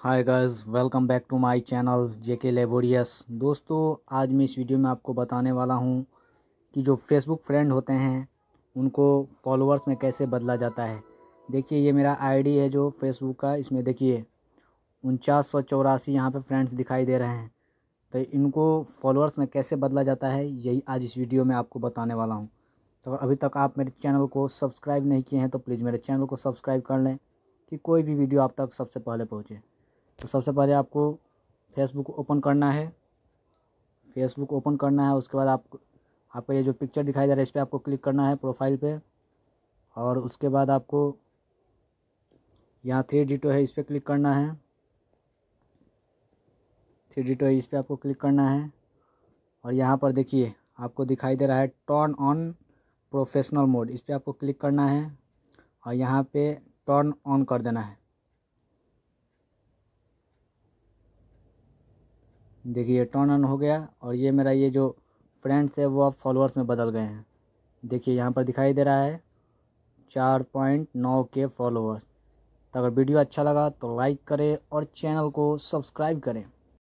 hi guys welcome back to my channel JK laborious दोस्तों आज मैं इस वीडियो में आपको बताने वाला हूं कि जो फेसबुक फ्रेंड होते हैं उनको फॉलोअर्स में कैसे बदला जाता है देखिए ये मेरा आईडी है जो फेसबुक का इसमें देखिए उनचास सौ चौरासी यहाँ पर फ्रेंड्स दिखाई दे रहे हैं तो इनको फॉलोअर्स में कैसे बदला जाता है यही आज इस वीडियो में आपको बताने वाला हूँ तो अभी तक आप मेरे चैनल को सब्सक्राइब नहीं किए हैं तो प्लीज़ मेरे चैनल को सब्सक्राइब कर लें कि कोई भी वीडियो आप तक सबसे पहले पहुँचे तो सबसे पहले आपको फेसबुक ओपन करना है फेसबुक ओपन करना है उसके बाद आप आपको ये जो पिक्चर दिखाई जा रहा है इस पर आपको क्लिक करना है प्रोफाइल पे और उसके बाद आपको यहाँ थ्री डिटो है इस पर क्लिक करना है थ्री डिटो है इस पर आपको क्लिक करना है और यहाँ पर देखिए आपको दिखाई दे रहा है टर्न ऑन प्रोफेशनल मोड इस पर आपको क्लिक करना है और यहाँ पे टर्न ऑन कर देना है देखिए टर्न ऑन हो गया और ये मेरा ये जो फ्रेंड्स है वो अब फॉलोअर्स में बदल गए हैं देखिए यहाँ पर दिखाई दे रहा है चार पॉइंट नौ के फॉलोअर्स तो अगर वीडियो अच्छा लगा तो लाइक करें और चैनल को सब्सक्राइब करें